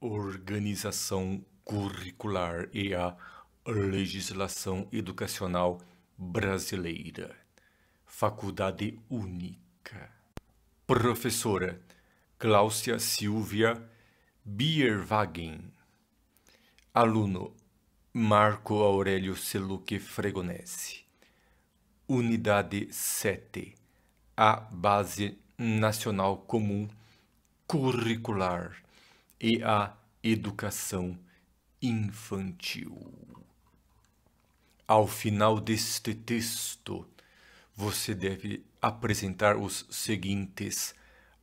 organização curricular e a legislação educacional brasileira. Faculdade Única. Professora Cláudia Silvia Bierwagen. Aluno Marco Aurélio Seluque Fregonese. Unidade 7. A Base Nacional Comum Curricular e a educação infantil. Ao final deste texto, você deve apresentar os seguintes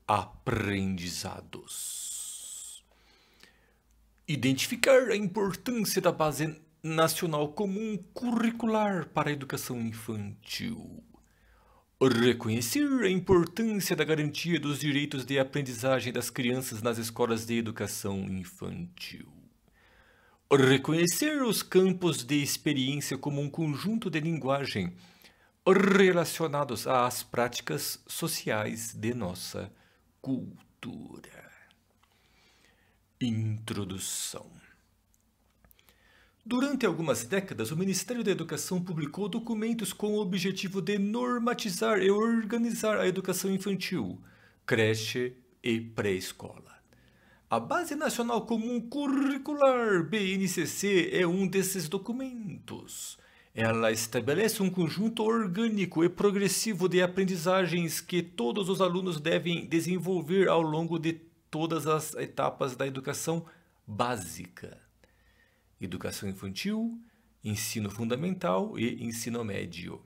aprendizados: identificar a importância da base nacional comum curricular para a educação infantil Reconhecer a importância da garantia dos direitos de aprendizagem das crianças nas escolas de educação infantil. Reconhecer os campos de experiência como um conjunto de linguagem relacionados às práticas sociais de nossa cultura. Introdução Durante algumas décadas, o Ministério da Educação publicou documentos com o objetivo de normatizar e organizar a educação infantil, creche e pré-escola. A Base Nacional Comum Curricular, BNCC, é um desses documentos. Ela estabelece um conjunto orgânico e progressivo de aprendizagens que todos os alunos devem desenvolver ao longo de todas as etapas da educação básica educação infantil, ensino fundamental e ensino médio.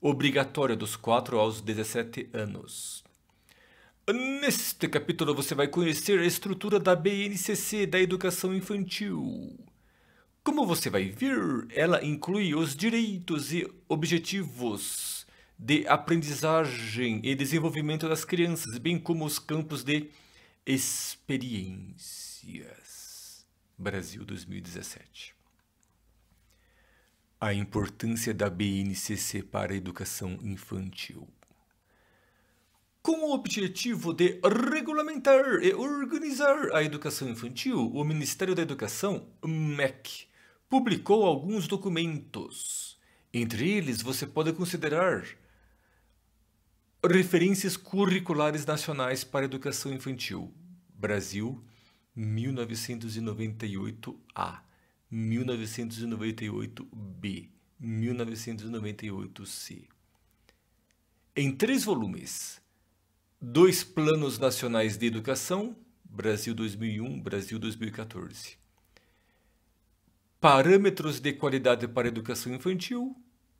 Obrigatório dos 4 aos 17 anos. Neste capítulo você vai conhecer a estrutura da BNCC da educação infantil. Como você vai ver, ela inclui os direitos e objetivos de aprendizagem e desenvolvimento das crianças, bem como os campos de experiências. Brasil 2017. A importância da BNCC para a educação infantil. Com o objetivo de regulamentar e organizar a educação infantil, o Ministério da Educação, MEC, publicou alguns documentos. Entre eles, você pode considerar Referências Curriculares Nacionais para a Educação Infantil, Brasil 1998A, 1998B, 1998C. Em três volumes, dois planos nacionais de educação, Brasil 2001, Brasil 2014. Parâmetros de qualidade para a educação infantil,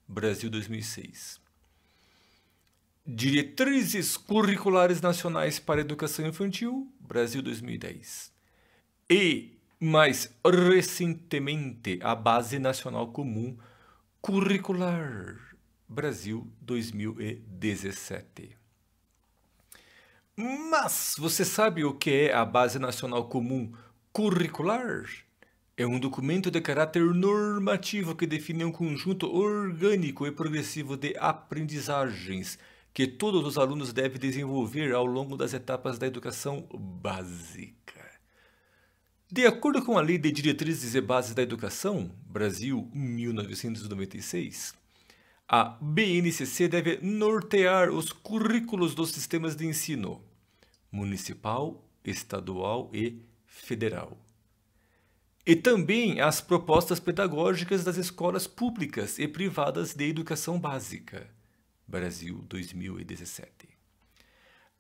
Brasil 2006. Diretrizes curriculares nacionais para a educação infantil, Brasil 2010. E, mais recentemente, a Base Nacional Comum Curricular Brasil 2017. Mas você sabe o que é a Base Nacional Comum Curricular? É um documento de caráter normativo que define um conjunto orgânico e progressivo de aprendizagens que todos os alunos devem desenvolver ao longo das etapas da educação básica. De acordo com a Lei de Diretrizes e Bases da Educação, Brasil 1996, a BNCC deve nortear os currículos dos sistemas de ensino municipal, estadual e federal. E também as propostas pedagógicas das escolas públicas e privadas de educação básica. Brasil 2017.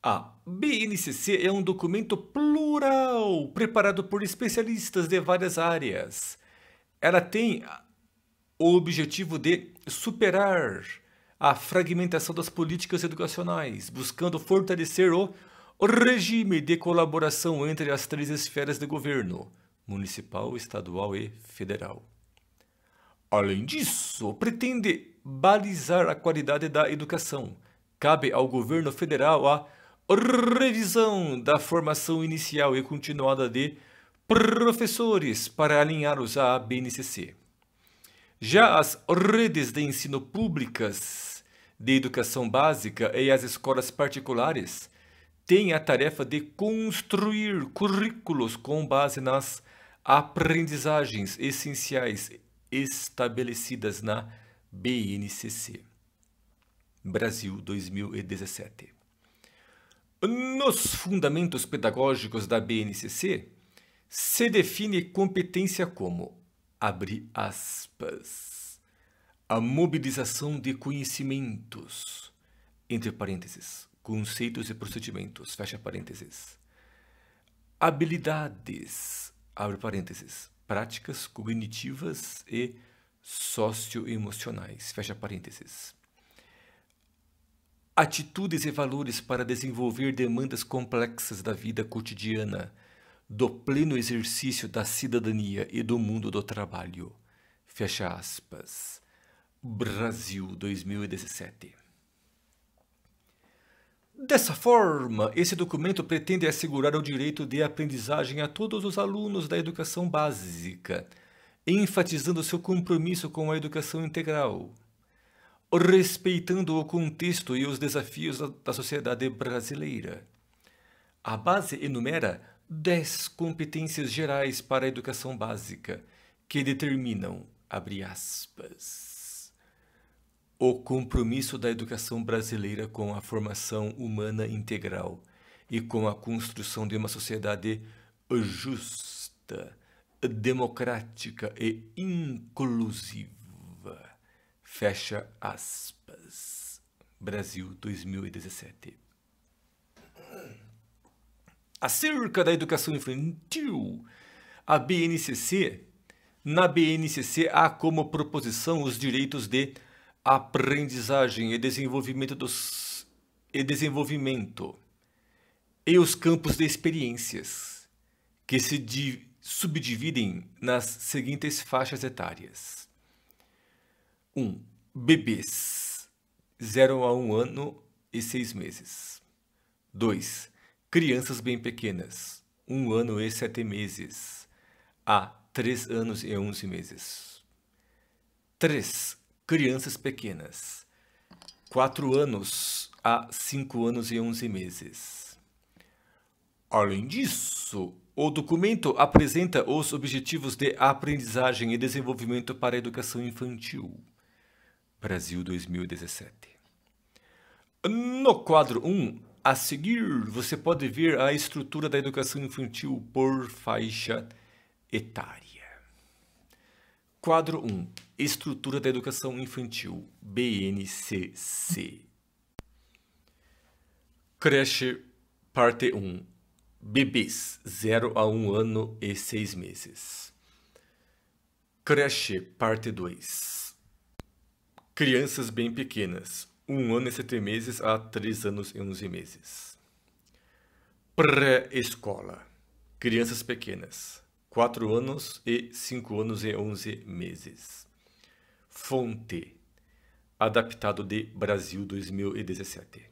A BNCC é um documento plural preparado por especialistas de várias áreas. Ela tem o objetivo de superar a fragmentação das políticas educacionais, buscando fortalecer o regime de colaboração entre as três esferas de governo: municipal, estadual e federal. Além disso, pretende balizar a qualidade da educação. Cabe ao governo federal a revisão da formação inicial e continuada de professores para alinhá-los à BNCC. Já as redes de ensino públicas de educação básica e as escolas particulares têm a tarefa de construir currículos com base nas aprendizagens essenciais estabelecidas na BNCC. Brasil 2017. Nos fundamentos pedagógicos da BNCC, se define competência como, abre aspas, a mobilização de conhecimentos, entre parênteses, conceitos e procedimentos, fecha parênteses, habilidades, abre parênteses, práticas cognitivas e socioemocionais, fecha parênteses atitudes e valores para desenvolver demandas complexas da vida cotidiana, do pleno exercício da cidadania e do mundo do trabalho. Fecha aspas. Brasil 2017. Dessa forma, esse documento pretende assegurar o direito de aprendizagem a todos os alunos da educação básica, enfatizando seu compromisso com a educação integral respeitando o contexto e os desafios da sociedade brasileira. A base enumera dez competências gerais para a educação básica que determinam, abre aspas, o compromisso da educação brasileira com a formação humana integral e com a construção de uma sociedade justa, democrática e inclusiva Fecha aspas. Brasil 2017. Acerca da educação infantil, a BNCC, na BNCC há como proposição os direitos de aprendizagem e desenvolvimento dos e desenvolvimento e os campos de experiências que se di, subdividem nas seguintes faixas etárias. 1. Bebês, 0 a 1 ano e 6 meses. 2. Crianças bem pequenas, 1 ano e 7 meses a 3 anos e 11 meses. 3. Crianças pequenas, 4 anos a 5 anos e 11 meses. Além disso, o documento apresenta os objetivos de aprendizagem e desenvolvimento para a educação infantil. Brasil 2017. No quadro 1, a seguir, você pode ver a estrutura da educação infantil por faixa etária. Quadro 1. Estrutura da Educação Infantil, BNCC. Creche, parte 1. Bebês, 0 a 1 ano e 6 meses. Creche, parte 2. Crianças bem pequenas, um ano e sete meses a três anos e onze meses. Pré-escola, crianças pequenas, quatro anos e cinco anos e onze meses. Fonte, adaptado de Brasil 2017.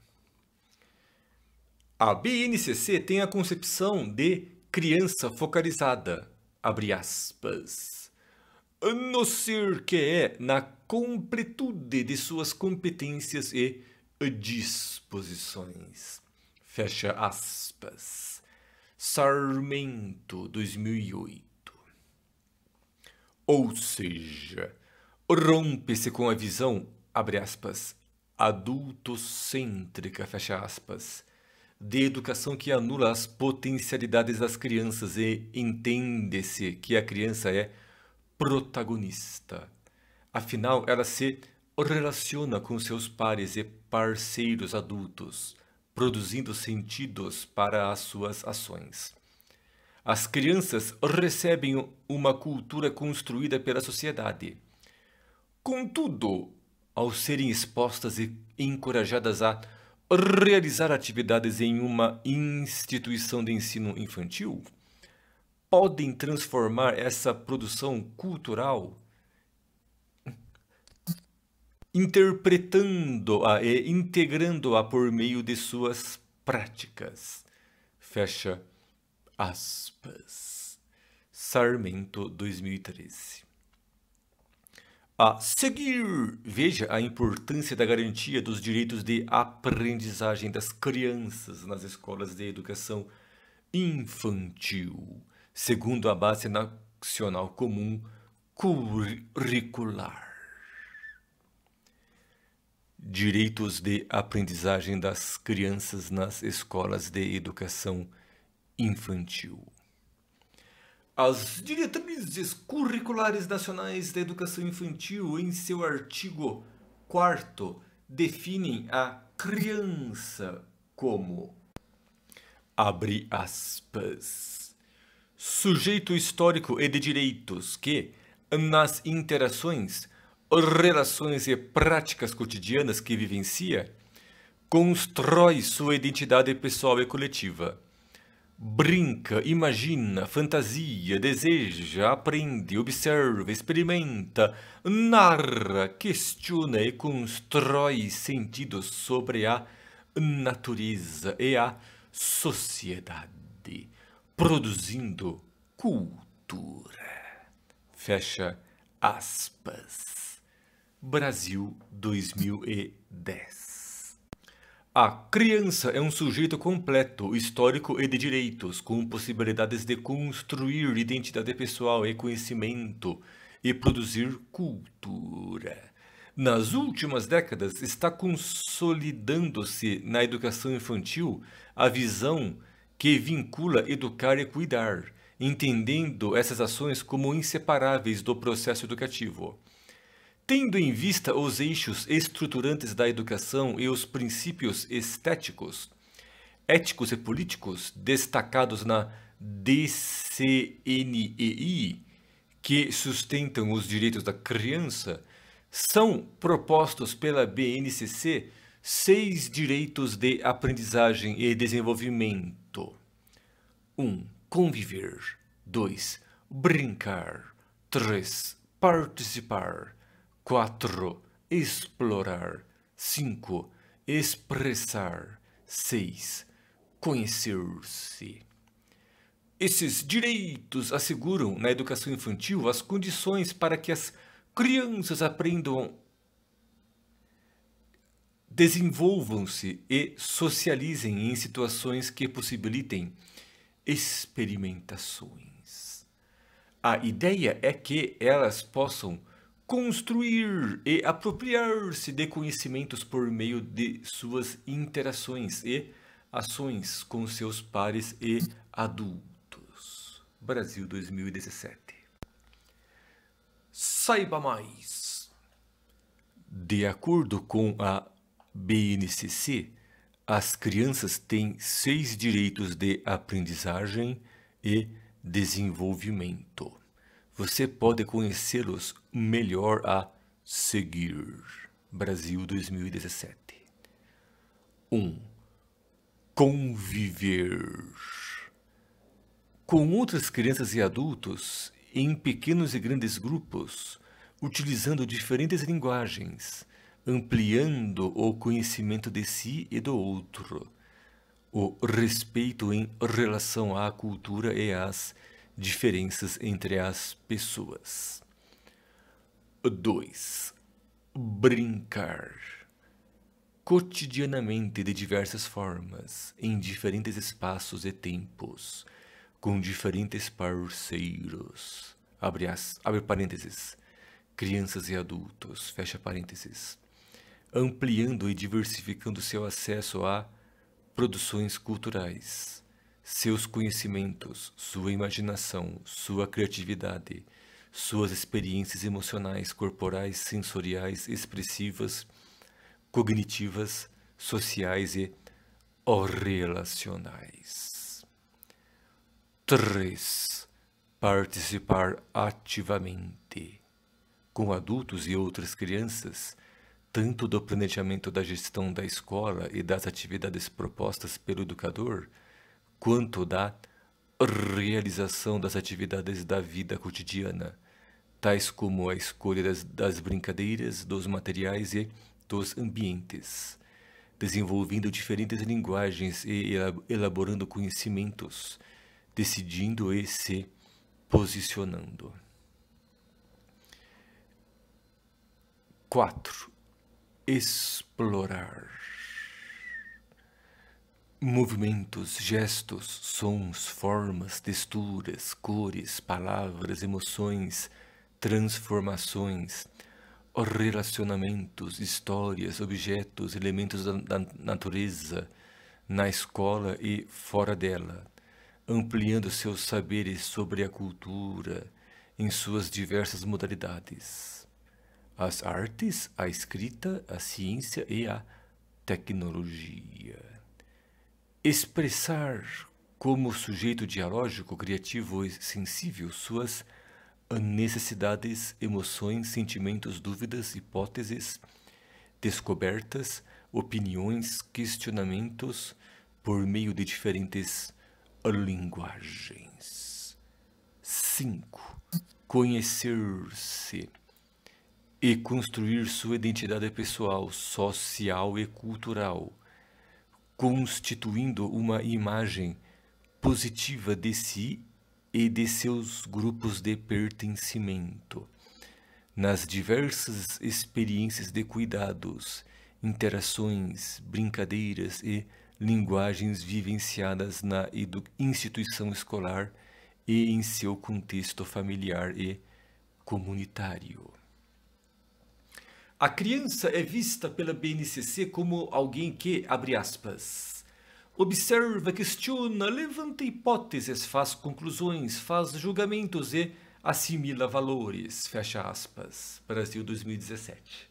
A BNCC tem a concepção de criança focalizada, abre aspas, no ser que é na completude de suas competências e disposições. Fecha aspas. Sarmento 2008. Ou seja, rompe-se com a visão, abre aspas, adultocêntrica, fecha aspas, de educação que anula as potencialidades das crianças e entende-se que a criança é protagonista. Afinal, ela se relaciona com seus pares e parceiros adultos, produzindo sentidos para as suas ações. As crianças recebem uma cultura construída pela sociedade. Contudo, ao serem expostas e encorajadas a realizar atividades em uma instituição de ensino infantil, podem transformar essa produção cultural interpretando-a e integrando-a por meio de suas práticas. Fecha aspas. Sarmento 2013. A seguir, veja a importância da garantia dos direitos de aprendizagem das crianças nas escolas de educação infantil, segundo a Base Nacional Comum Curricular. Direitos de aprendizagem das crianças nas escolas de educação infantil. As diretrizes curriculares nacionais da educação infantil, em seu artigo 4, definem a criança como abre aspas sujeito histórico e de direitos que nas interações relações e práticas cotidianas que vivencia, constrói sua identidade pessoal e coletiva. Brinca, imagina, fantasia, deseja, aprende, observa, experimenta, narra, questiona e constrói sentidos sobre a natureza e a sociedade, produzindo cultura. Fecha aspas. Brasil 2010. A criança é um sujeito completo, histórico e de direitos, com possibilidades de construir identidade pessoal e conhecimento e produzir cultura. Nas últimas décadas, está consolidando-se na educação infantil a visão que vincula educar e cuidar, entendendo essas ações como inseparáveis do processo educativo. Tendo em vista os eixos estruturantes da educação e os princípios estéticos, éticos e políticos destacados na DCNEI, que sustentam os direitos da criança, são propostos pela BNCC seis direitos de aprendizagem e desenvolvimento: 1. Um, conviver. 2. Brincar. 3. Participar. 4. Explorar. 5. Expressar. 6. Conhecer-se. Esses direitos asseguram na educação infantil as condições para que as crianças aprendam, desenvolvam-se e socializem em situações que possibilitem experimentações. A ideia é que elas possam construir e apropriar-se de conhecimentos por meio de suas interações e ações com seus pares e adultos. Brasil 2017. Saiba mais. De acordo com a BNCC, as crianças têm seis direitos de aprendizagem e desenvolvimento. Você pode conhecê-los melhor a seguir. Brasil 2017. 1. Um, conviver. Com outras crianças e adultos, em pequenos e grandes grupos, utilizando diferentes linguagens, ampliando o conhecimento de si e do outro, o respeito em relação à cultura e às diferenças entre as pessoas. 2. Brincar. Cotidianamente de diversas formas, em diferentes espaços e tempos, com diferentes parceiros. Abre, as, abre parênteses. Crianças e adultos. Fecha parênteses. Ampliando e diversificando seu acesso a produções culturais seus conhecimentos, sua imaginação, sua criatividade, suas experiências emocionais, corporais, sensoriais, expressivas, cognitivas, sociais e relacionais. 3. Participar ativamente com adultos e outras crianças, tanto do planejamento da gestão da escola e das atividades propostas pelo educador, quanto da realização das atividades da vida cotidiana, tais como a escolha das, das brincadeiras, dos materiais e dos ambientes, desenvolvendo diferentes linguagens e elaborando conhecimentos, decidindo e se posicionando. 4. Explorar. Movimentos, gestos, sons, formas, texturas, cores, palavras, emoções, transformações, relacionamentos, histórias, objetos, elementos da, natureza, na escola e fora dela, ampliando seus saberes sobre a cultura em suas diversas modalidades. As artes, a escrita, a ciência e a tecnologia expressar como sujeito dialógico, criativo e sensível suas necessidades, emoções, sentimentos, dúvidas, hipóteses, descobertas, opiniões, questionamentos por meio de diferentes linguagens. 5. Conhecer-se e construir sua identidade pessoal, social e cultural constituindo uma imagem positiva de si e de seus grupos de pertencimento. Nas diversas experiências de cuidados, interações, brincadeiras e linguagens vivenciadas na instituição escolar e em seu contexto familiar e comunitário. A criança é vista pela BNCC como alguém que, abre aspas, observa, questiona, levanta hipóteses, faz conclusões, faz julgamentos e assimila valores, fecha aspas, Brasil 2017.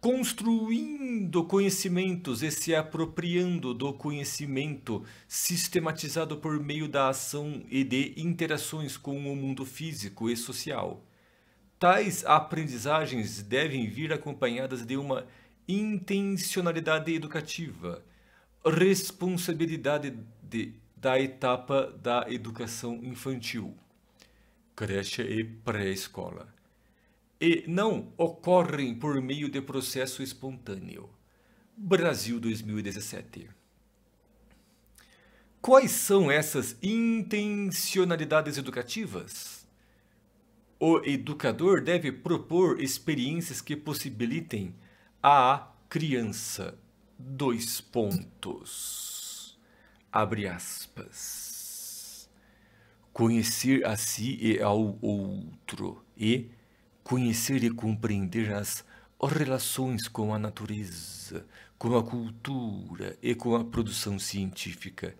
Construindo conhecimentos e se apropriando do conhecimento sistematizado por meio da ação e de interações com o mundo físico e social Tais aprendizagens devem vir acompanhadas de uma intencionalidade educativa, responsabilidade de, da etapa da educação infantil, creche e pré-escola, e não ocorrem por meio de processo espontâneo. Brasil 2017. Quais são essas intencionalidades educativas? O educador deve propor experiências que possibilitem à criança dois pontos. Abre aspas. Conhecer a si e ao outro e conhecer e compreender as relações com a natureza, com a cultura e com a produção científica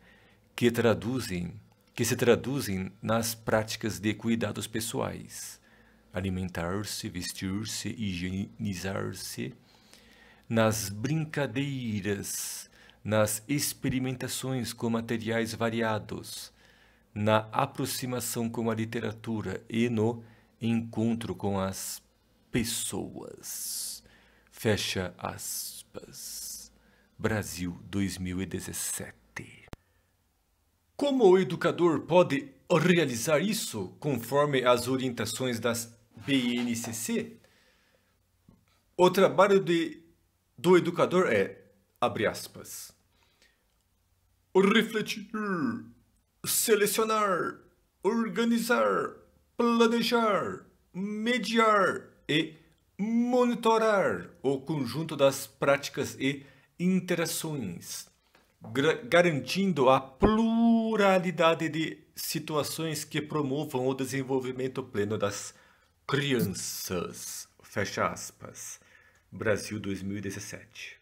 que traduzem que se traduzem nas práticas de cuidados pessoais, alimentar-se, vestir-se, higienizar-se, nas brincadeiras, nas experimentações com materiais variados, na aproximação com a literatura e no encontro com as pessoas. Fecha aspas. Brasil 2017. Como o educador pode realizar isso conforme as orientações das BNCC? O trabalho de, do educador é, abre aspas, refletir, selecionar, organizar, planejar, mediar e monitorar o conjunto das práticas e interações garantindo a pluralidade de situações que promovam o desenvolvimento pleno das crianças. Fecha aspas. Brasil 2017.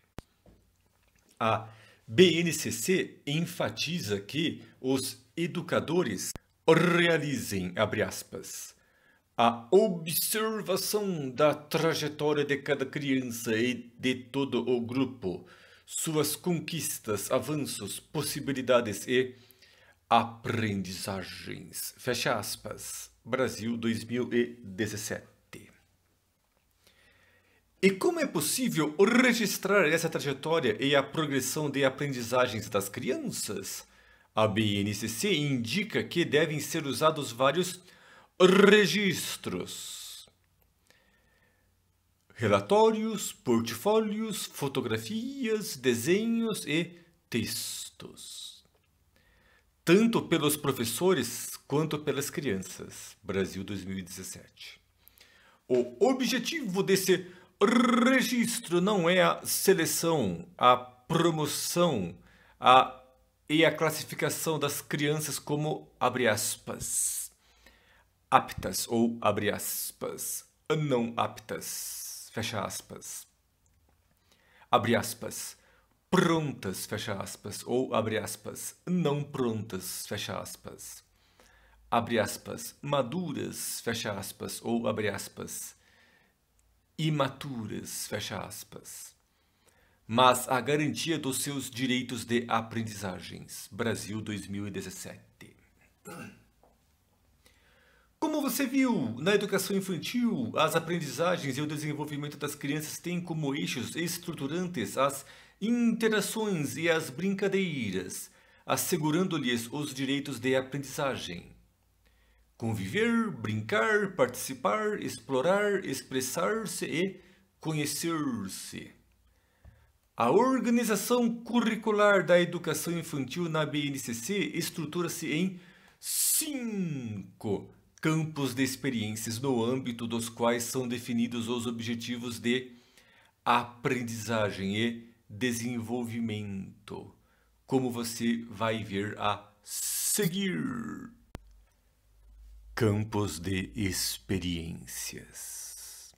A BNCC enfatiza que os educadores realizem, abre aspas, a observação da trajetória de cada criança e de todo o grupo, suas conquistas, avanços, possibilidades e aprendizagens. Fecha aspas. Brasil 2017. E como é possível registrar essa trajetória e a progressão de aprendizagens das crianças? A BNCC indica que devem ser usados vários registros relatórios, portfólios, fotografias, desenhos e textos. Tanto pelos professores quanto pelas crianças. Brasil 2017. O objetivo desse registro não é a seleção, a promoção a, e a classificação das crianças como, abre aspas, aptas ou, abre aspas, não aptas fecha aspas. Abre aspas. Prontas, fecha aspas. Ou abre aspas. Não prontas, fecha aspas. Abre aspas. Maduras, fecha aspas. Ou abre aspas. Imaturas, fecha aspas mas a garantia dos seus direitos de aprendizagens. Brasil 2017. Como você viu, na educação infantil, as aprendizagens e o desenvolvimento das crianças têm como eixos estruturantes as interações e as brincadeiras, assegurando-lhes os direitos de aprendizagem. Conviver, brincar, participar, explorar, expressar-se e conhecer-se. A organização curricular da educação infantil na BNCC estrutura-se em cinco campos de experiências no âmbito dos quais são definidos os objetivos de aprendizagem e desenvolvimento, como você vai ver a seguir. Campos de experiências.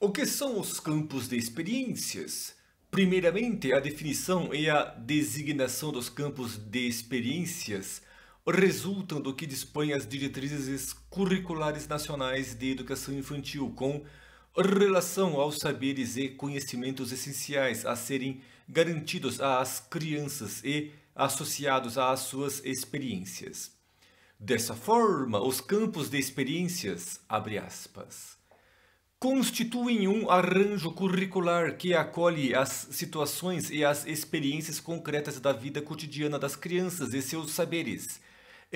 O que são os campos de experiências? Primeiramente, a definição e a designação dos campos de experiências resultam do que dispõem as diretrizes curriculares nacionais de educação infantil com relação aos saberes e conhecimentos essenciais a serem garantidos às crianças e associados às suas experiências. Dessa forma, os campos de experiências, abre aspas, constituem um arranjo curricular que acolhe as situações e as experiências concretas da vida cotidiana das crianças e seus saberes,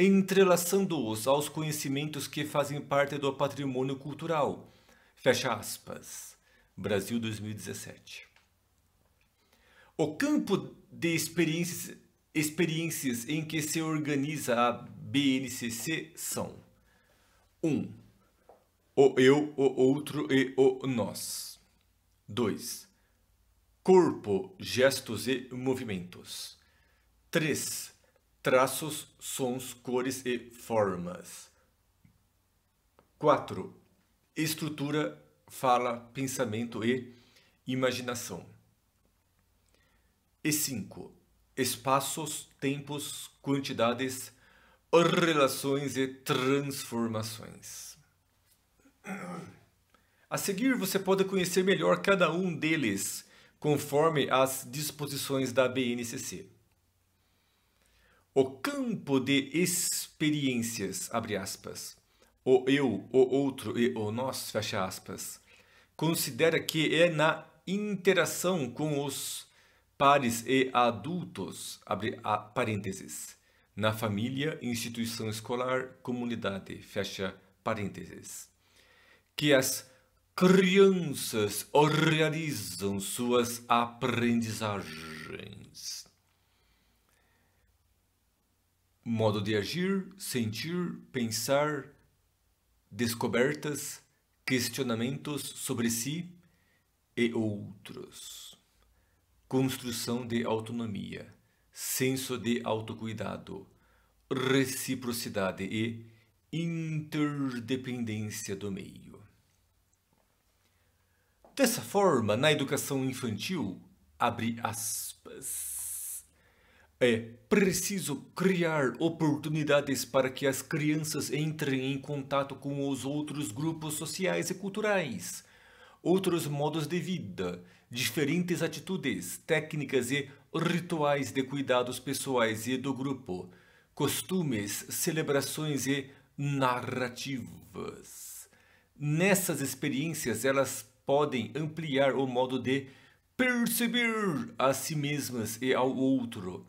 entrelaçando-os aos conhecimentos que fazem parte do patrimônio cultural. Fecha aspas. Brasil 2017. O campo de experiências, experiências em que se organiza a BNCC são 1. Um, o eu, o outro e o nós. 2. Corpo, gestos e movimentos. 3 traços, sons, cores e formas. 4. Estrutura, fala, pensamento e imaginação. E 5. Espaços, tempos, quantidades, relações e transformações. A seguir, você pode conhecer melhor cada um deles, conforme as disposições da BNCC o campo de experiências, abre aspas, o eu, o outro e o nós, fecha aspas, considera que é na interação com os pares e adultos, abre a, parênteses, na família, instituição escolar, comunidade, fecha parênteses, que as crianças realizam suas aprendizagens modo de agir, sentir, pensar, descobertas, questionamentos sobre si e outros. Construção de autonomia, senso de autocuidado, reciprocidade e interdependência do meio. Dessa forma, na educação infantil, abre aspas é preciso criar oportunidades para que as crianças entrem em contato com os outros grupos sociais e culturais, outros modos de vida, diferentes atitudes, técnicas e rituais de cuidados pessoais e do grupo, costumes, celebrações e narrativas. Nessas experiências, elas podem ampliar o modo de perceber a si mesmas e ao outro,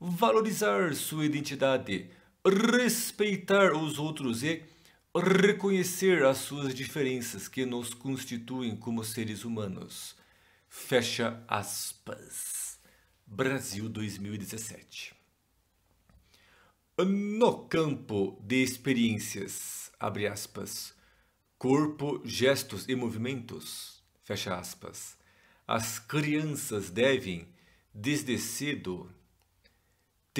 valorizar sua identidade, respeitar os outros e reconhecer as suas diferenças que nos constituem como seres humanos. Fecha aspas. Brasil 2017. No campo de experiências, abre aspas, corpo, gestos e movimentos, fecha aspas, as crianças devem, desde cedo,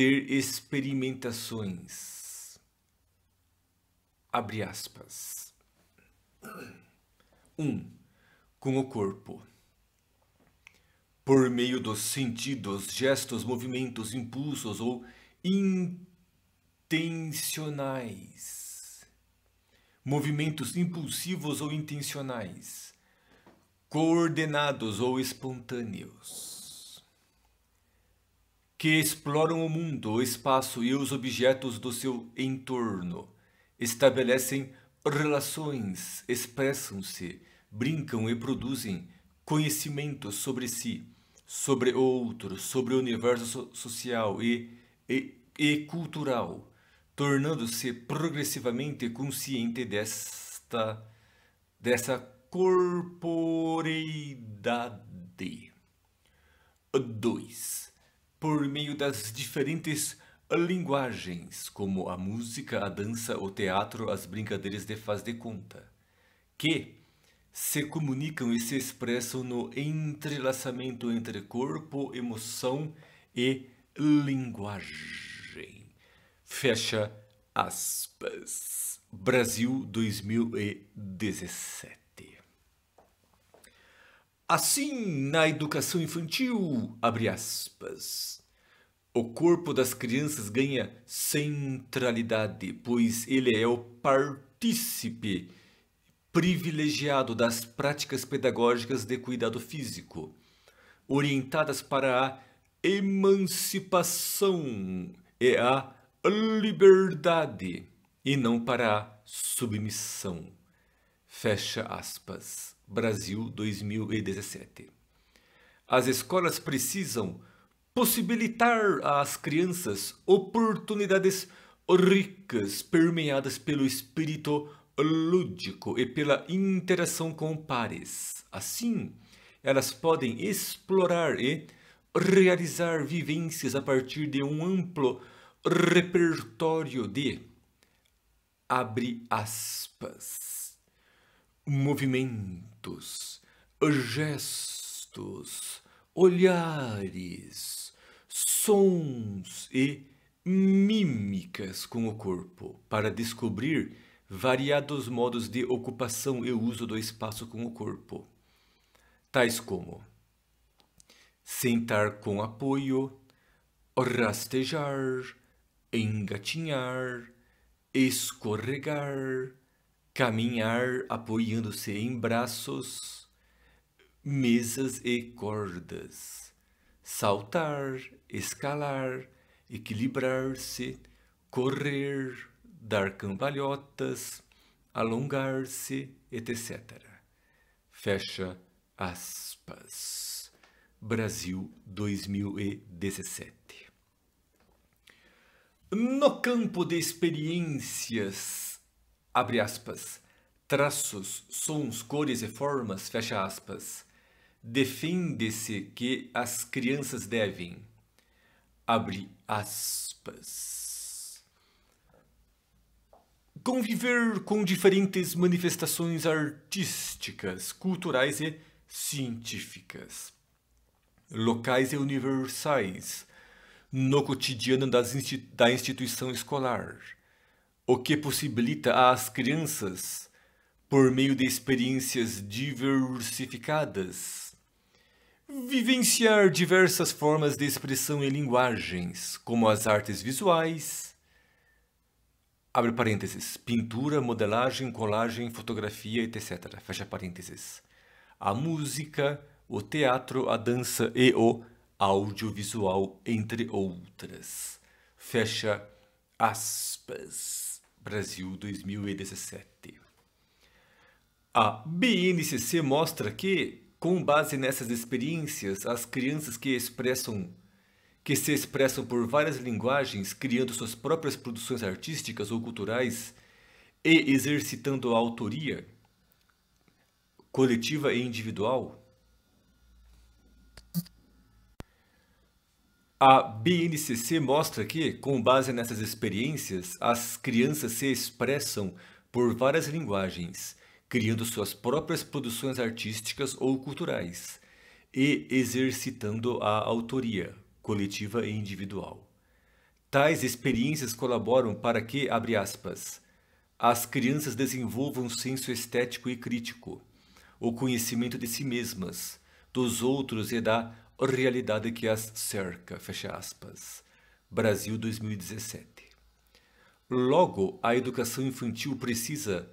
ter experimentações. Abre aspas. 1. Um, com o corpo. Por meio dos sentidos, gestos, movimentos, impulsos ou intencionais. Movimentos impulsivos ou intencionais, coordenados ou espontâneos que exploram o mundo, o espaço e os objetos do seu entorno. Estabelecem relações, expressam-se, brincam e produzem conhecimento sobre si, sobre outro, sobre o universo social e, e, e cultural, tornando-se progressivamente consciente desta dessa corporeidade. 2 por meio das diferentes linguagens, como a música, a dança, o teatro, as brincadeiras de faz de conta, que se comunicam e se expressam no entrelaçamento entre corpo, emoção e linguagem. Fecha aspas. Brasil 2017. Assim, na educação infantil, abre aspas, o corpo das crianças ganha centralidade, pois ele é o partícipe privilegiado das práticas pedagógicas de cuidado físico, orientadas para a emancipação e a liberdade, e não para a submissão. Fecha aspas. Brasil 2017. As escolas precisam possibilitar às crianças oportunidades ricas, permeadas pelo espírito lúdico e pela interação com pares. Assim, elas podem explorar e realizar vivências a partir de um amplo repertório de abre aspas movimentos atos, gestos, olhares, sons e mímicas com o corpo para descobrir variados modos de ocupação e uso do espaço com o corpo, tais como sentar com apoio, rastejar, engatinhar, escorregar, caminhar apoiando-se em braços, mesas e cordas, saltar, escalar, equilibrar-se, correr, dar cambalhotas, alongar-se, etc. Fecha aspas. Brasil 2017. No campo de experiências abre aspas, traços, sons, cores e formas, fecha aspas. Defende-se que as crianças devem, abre aspas. Conviver com diferentes manifestações artísticas, culturais e científicas, locais e universais, no cotidiano das, da instituição escolar o que possibilita às crianças, por meio de experiências diversificadas, vivenciar diversas formas de expressão e linguagens, como as artes visuais, abre parênteses, pintura, modelagem, colagem, fotografia, etc. Fecha parênteses. A música, o teatro, a dança e o audiovisual, entre outras. Fecha aspas. Brasil 2017. A BNCC mostra que, com base nessas experiências, as crianças que expressam que se expressam por várias linguagens, criando suas próprias produções artísticas ou culturais e exercitando a autoria coletiva e individual, A BNCC mostra que, com base nessas experiências, as crianças se expressam por várias linguagens, criando suas próprias produções artísticas ou culturais e exercitando a autoria coletiva e individual. Tais experiências colaboram para que, abre aspas, as crianças desenvolvam um senso estético e crítico, o conhecimento de si mesmas, dos outros e da realidade que as cerca, fecha aspas. Brasil 2017. Logo, a educação infantil precisa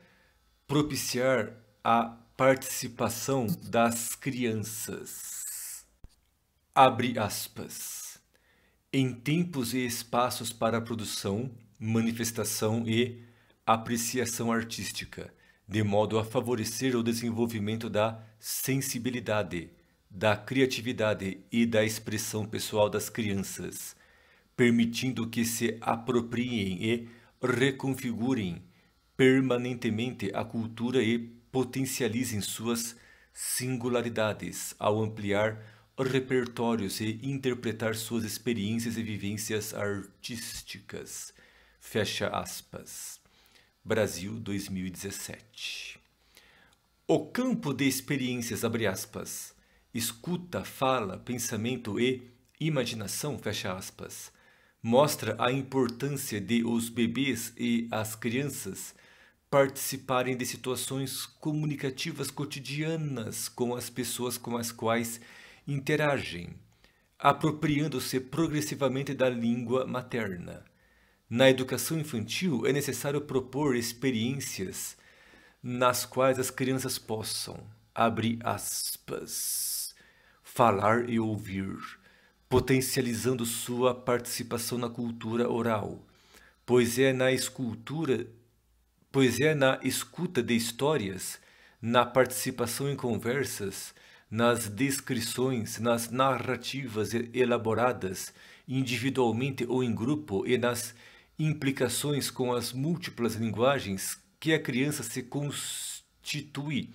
propiciar a participação das crianças. Abre aspas. Em tempos e espaços para a produção, manifestação e apreciação artística, de modo a favorecer o desenvolvimento da sensibilidade, da criatividade e da expressão pessoal das crianças, permitindo que se apropriem e reconfigurem permanentemente a cultura e potencializem suas singularidades ao ampliar repertórios e interpretar suas experiências e vivências artísticas. Fecha aspas. Brasil 2017. O campo de experiências, abre aspas, escuta, fala, pensamento e imaginação, fecha aspas, mostra a importância de os bebês e as crianças participarem de situações comunicativas cotidianas com as pessoas com as quais interagem, apropriando-se progressivamente da língua materna. Na educação infantil, é necessário propor experiências nas quais as crianças possam, abre aspas, falar e ouvir, potencializando sua participação na cultura oral, pois é na escultura, pois é na escuta de histórias, na participação em conversas, nas descrições, nas narrativas elaboradas individualmente ou em grupo e nas implicações com as múltiplas linguagens que a criança se constitui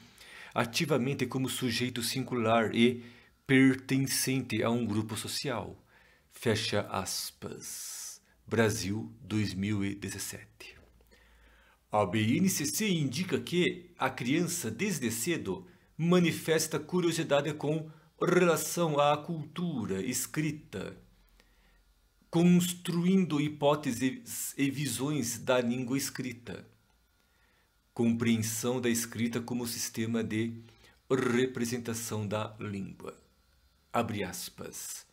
ativamente como sujeito singular e pertencente a um grupo social. Fecha aspas. Brasil 2017. A BNCC indica que a criança, desde cedo, manifesta curiosidade com relação à cultura escrita, construindo hipóteses e visões da língua escrita. Compreensão da escrita como sistema de representação da língua abre aspas,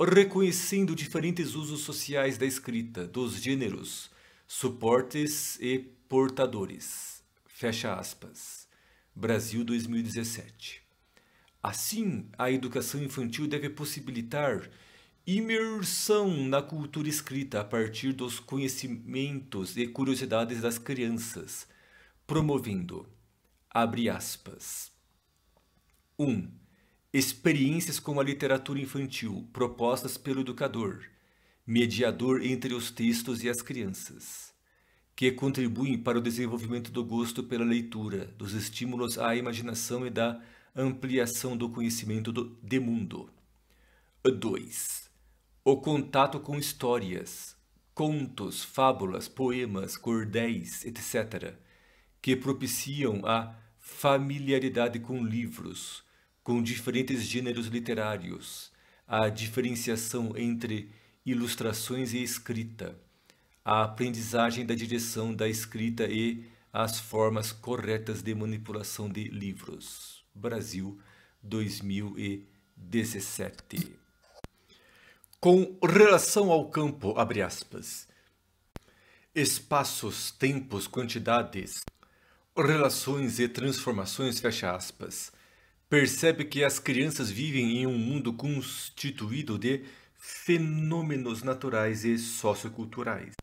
reconhecendo diferentes usos sociais da escrita, dos gêneros, suportes e portadores, fecha aspas, Brasil 2017. Assim, a educação infantil deve possibilitar imersão na cultura escrita a partir dos conhecimentos e curiosidades das crianças, promovendo, abre aspas, 1. Um, experiências com a literatura infantil propostas pelo educador, mediador entre os textos e as crianças, que contribuem para o desenvolvimento do gosto pela leitura, dos estímulos à imaginação e da ampliação do conhecimento do, de mundo. 2. O contato com histórias, contos, fábulas, poemas, cordéis, etc., que propiciam a familiaridade com livros, com diferentes gêneros literários, a diferenciação entre ilustrações e escrita, a aprendizagem da direção da escrita e as formas corretas de manipulação de livros. Brasil, 2017. Com relação ao campo, abre aspas, espaços, tempos, quantidades, relações e transformações, fecha aspas, percebe que as crianças vivem em um mundo constituído de fenômenos naturais e socioculturais.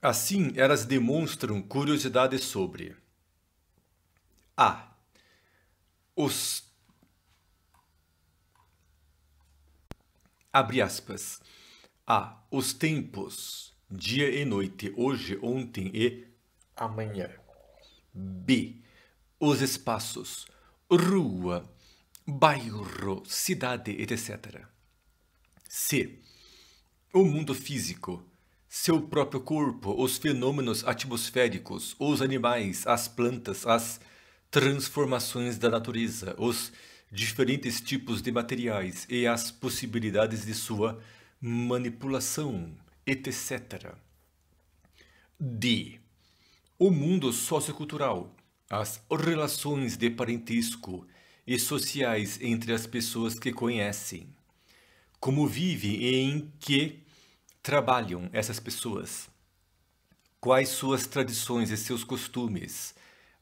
Assim, elas demonstram curiosidade sobre a. Os abre aspas a os tempos dia e noite hoje ontem e amanhã b os espaços rua bairro, cidade, etc. C. O mundo físico, seu próprio corpo, os fenômenos atmosféricos, os animais, as plantas, as transformações da natureza, os diferentes tipos de materiais e as possibilidades de sua manipulação, etc. D. O mundo sociocultural, as relações de parentesco, e sociais entre as pessoas que conhecem. Como vivem e em que trabalham essas pessoas? Quais suas tradições e seus costumes?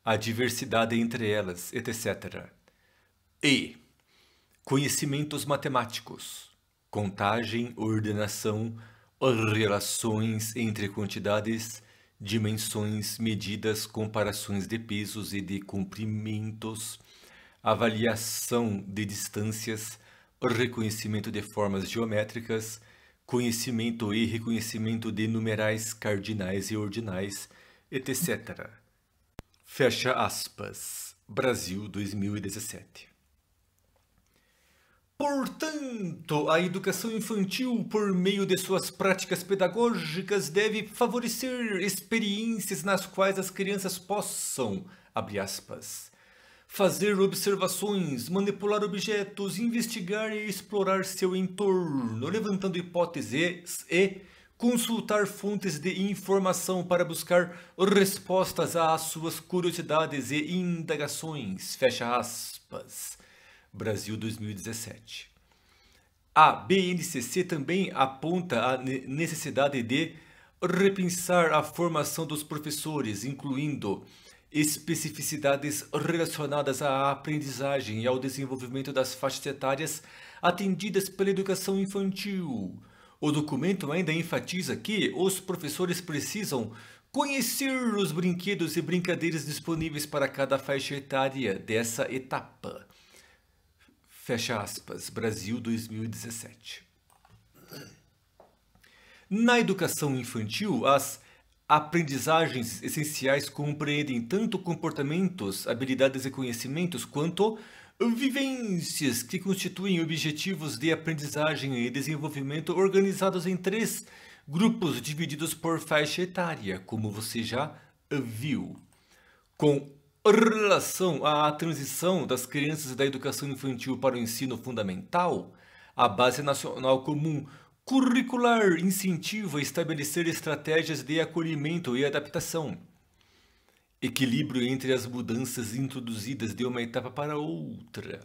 A diversidade entre elas, etc. E. Conhecimentos matemáticos, contagem, ordenação, relações entre quantidades, dimensões, medidas, comparações de pesos e de comprimentos, avaliação de distâncias, reconhecimento de formas geométricas, conhecimento e reconhecimento de numerais cardinais e ordinais, etc. Fecha aspas. Brasil 2017. Portanto, a educação infantil, por meio de suas práticas pedagógicas, deve favorecer experiências nas quais as crianças possam, abre aspas, fazer observações, manipular objetos, investigar e explorar seu entorno, levantando hipóteses e consultar fontes de informação para buscar respostas às suas curiosidades e indagações. Fecha aspas. Brasil 2017. A BNCC também aponta a necessidade de repensar a formação dos professores, incluindo especificidades relacionadas à aprendizagem e ao desenvolvimento das faixas etárias atendidas pela educação infantil. O documento ainda enfatiza que os professores precisam conhecer os brinquedos e brincadeiras disponíveis para cada faixa etária dessa etapa. Fecha aspas, Brasil 2017. Na educação infantil, as Aprendizagens essenciais compreendem tanto comportamentos, habilidades e conhecimentos, quanto vivências que constituem objetivos de aprendizagem e desenvolvimento organizados em três grupos divididos por faixa etária, como você já viu. Com relação à transição das crianças da educação infantil para o ensino fundamental, a Base Nacional Comum Curricular incentiva a estabelecer estratégias de acolhimento e adaptação. Equilíbrio entre as mudanças introduzidas de uma etapa para outra,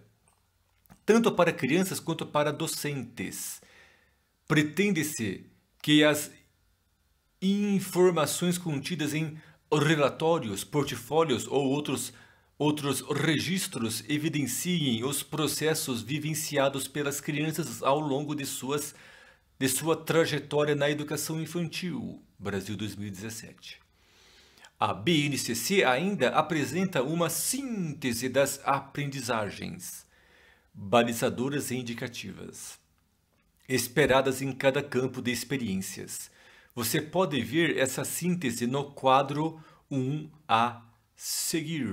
tanto para crianças quanto para docentes. Pretende-se que as informações contidas em relatórios, portfólios ou outros, outros registros evidenciem os processos vivenciados pelas crianças ao longo de suas de sua trajetória na educação infantil, Brasil 2017. A BNCC ainda apresenta uma síntese das aprendizagens, balizadoras e indicativas, esperadas em cada campo de experiências. Você pode ver essa síntese no quadro 1 a seguir.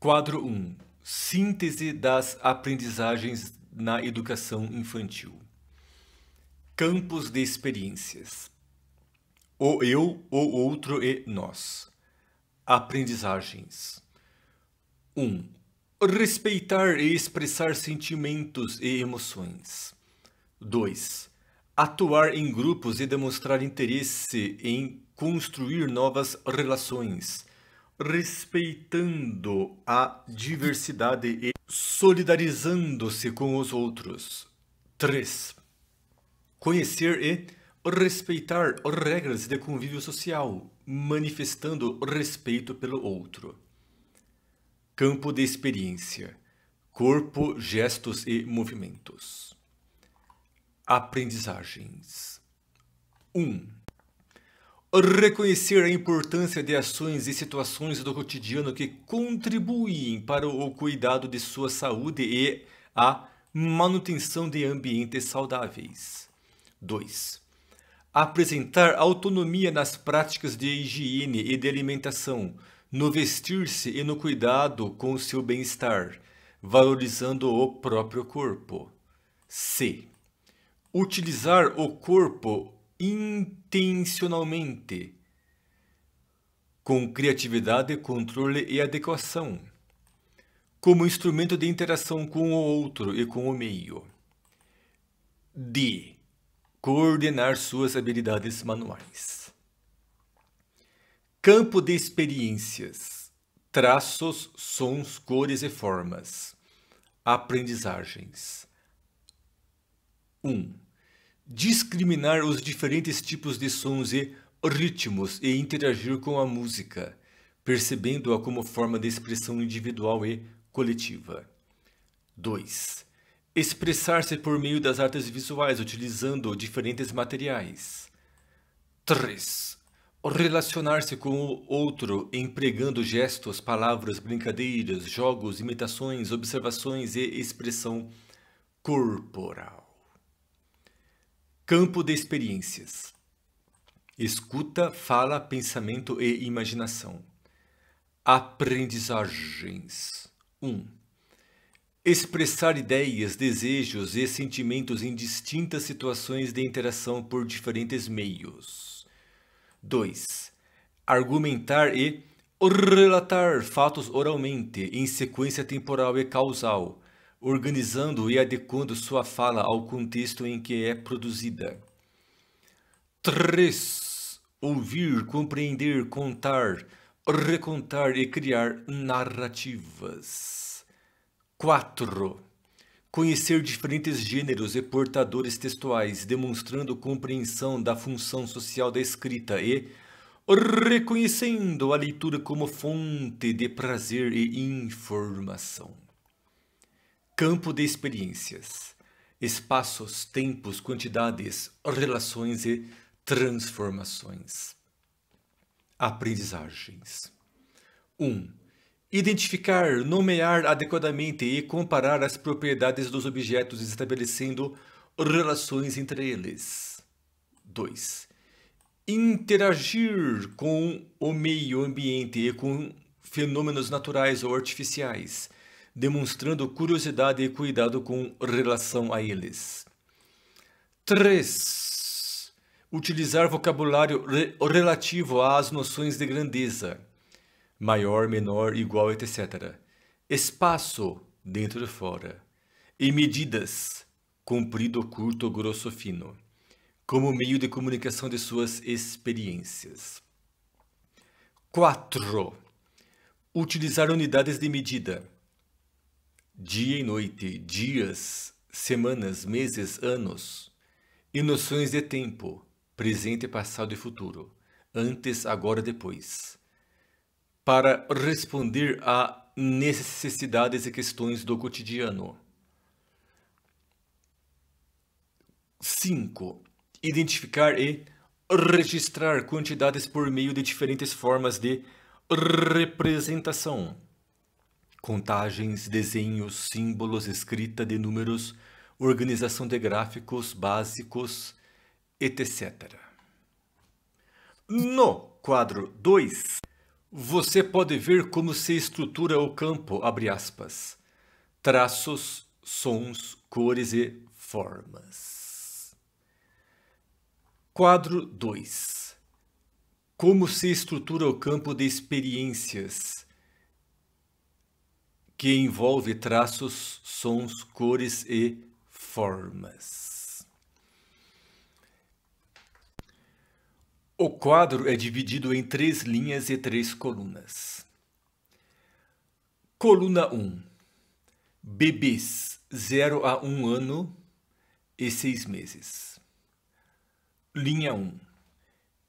Quadro 1 Síntese das aprendizagens na educação infantil. Campos de experiências. O eu, o outro e nós. Aprendizagens. 1. Um, respeitar e expressar sentimentos e emoções. 2. Atuar em grupos e demonstrar interesse em construir novas relações, respeitando a diversidade e solidarizando-se com os outros. 3. Conhecer e respeitar regras de convívio social, manifestando respeito pelo outro. Campo de experiência: corpo, gestos e movimentos. Aprendizagens: 1. Um, Reconhecer a importância de ações e situações do cotidiano que contribuem para o cuidado de sua saúde e a manutenção de ambientes saudáveis. 2. Apresentar autonomia nas práticas de higiene e de alimentação, no vestir-se e no cuidado com o seu bem-estar, valorizando o próprio corpo. C. Utilizar o corpo intencionalmente, com criatividade, controle e adequação, como instrumento de interação com o outro e com o meio. D. Coordenar suas habilidades manuais. Campo de experiências: traços, sons, cores e formas. Aprendizagens. 1. Um, discriminar os diferentes tipos de sons e ritmos e interagir com a música, percebendo-a como forma de expressão individual e coletiva. 2. Expressar-se por meio das artes visuais utilizando diferentes materiais. 3. Relacionar-se com o outro empregando gestos, palavras, brincadeiras, jogos, imitações, observações e expressão corporal. Campo de experiências. Escuta, fala, pensamento e imaginação. Aprendizagens. 1. Um, expressar ideias, desejos e sentimentos em distintas situações de interação por diferentes meios. 2. Argumentar e relatar fatos oralmente, em sequência temporal e causal, organizando e adequando sua fala ao contexto em que é produzida. 3. Ouvir, compreender, contar, recontar e criar narrativas. 4. Conhecer diferentes gêneros e portadores textuais, demonstrando compreensão da função social da escrita e reconhecendo a leitura como fonte de prazer e informação. Campo de experiências. Espaços, tempos, quantidades, relações e transformações. Aprendizagens. 1. Um, identificar, nomear adequadamente e comparar as propriedades dos objetos estabelecendo relações entre eles. 2. Interagir com o meio ambiente e com fenômenos naturais ou artificiais demonstrando curiosidade e cuidado com relação a eles. 3. Utilizar vocabulário re relativo às noções de grandeza, maior, menor, igual, etc. Espaço, dentro e fora. E medidas, comprido, curto, grosso, fino, como meio de comunicação de suas experiências. 4. Utilizar unidades de medida, dia e noite, dias, semanas, meses, anos, e noções de tempo, presente, passado e futuro, antes, agora, depois, para responder a necessidades e questões do cotidiano. 5. Identificar e registrar quantidades por meio de diferentes formas de representação contagens, desenhos, símbolos, escrita de números, organização de gráficos básicos, etc. No quadro 2, você pode ver como se estrutura o campo, aspas, traços, sons, cores e formas. Quadro 2. Como se estrutura o campo de experiências, que envolve traços, sons, cores e formas. O quadro é dividido em três linhas e três colunas. Coluna 1. Bebês 0 a 1 um ano e 6 meses. Linha 1.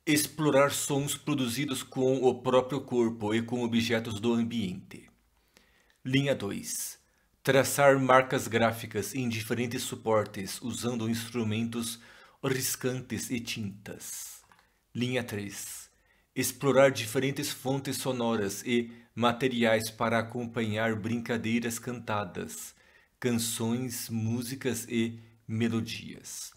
Explorar sons produzidos com o próprio corpo e com objetos do ambiente. Linha 2. Traçar marcas gráficas em diferentes suportes usando instrumentos riscantes e tintas. Linha 3. Explorar diferentes fontes sonoras e materiais para acompanhar brincadeiras cantadas, canções, músicas e melodias.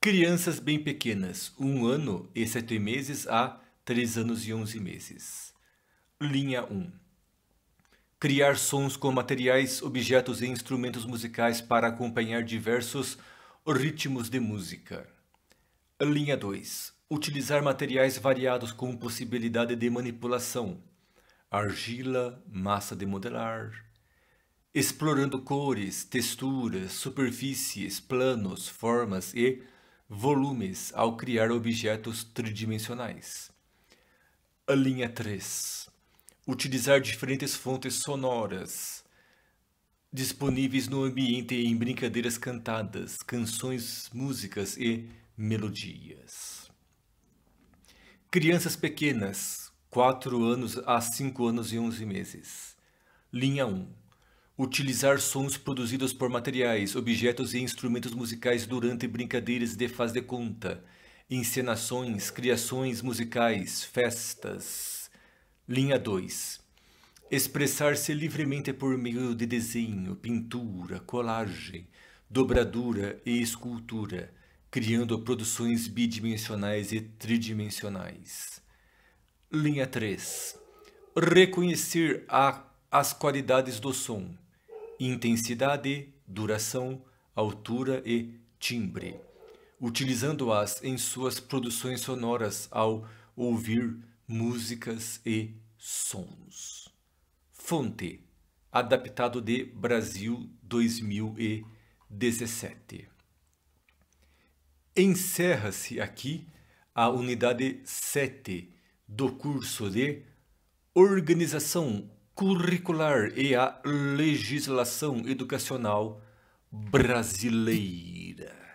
Crianças bem pequenas, um ano e 7 meses a três anos e onze meses. Linha 1 criar sons com materiais, objetos e instrumentos musicais para acompanhar diversos ritmos de música. Linha 2. Utilizar materiais variados com possibilidade de manipulação. Argila, massa de modelar. Explorando cores, texturas, superfícies, planos, formas e volumes ao criar objetos tridimensionais. linha 3 utilizar diferentes fontes sonoras disponíveis no ambiente em brincadeiras cantadas, canções, músicas e melodias. Crianças pequenas, 4 anos a 5 anos e 11 meses. Linha 1. Utilizar sons produzidos por materiais, objetos e instrumentos musicais durante brincadeiras de faz de conta, encenações, criações musicais, festas. Linha 2. Expressar-se livremente por meio de desenho, pintura, colagem, dobradura e escultura, criando produções bidimensionais e tridimensionais. Linha 3. Reconhecer a, as qualidades do som, intensidade, duração, altura e timbre, utilizando-as em suas produções sonoras ao ouvir músicas e somos. Fonte, adaptado de Brasil 2017. Encerra-se aqui a unidade 7 do curso de Organização Curricular e a Legislação Educacional Brasileira.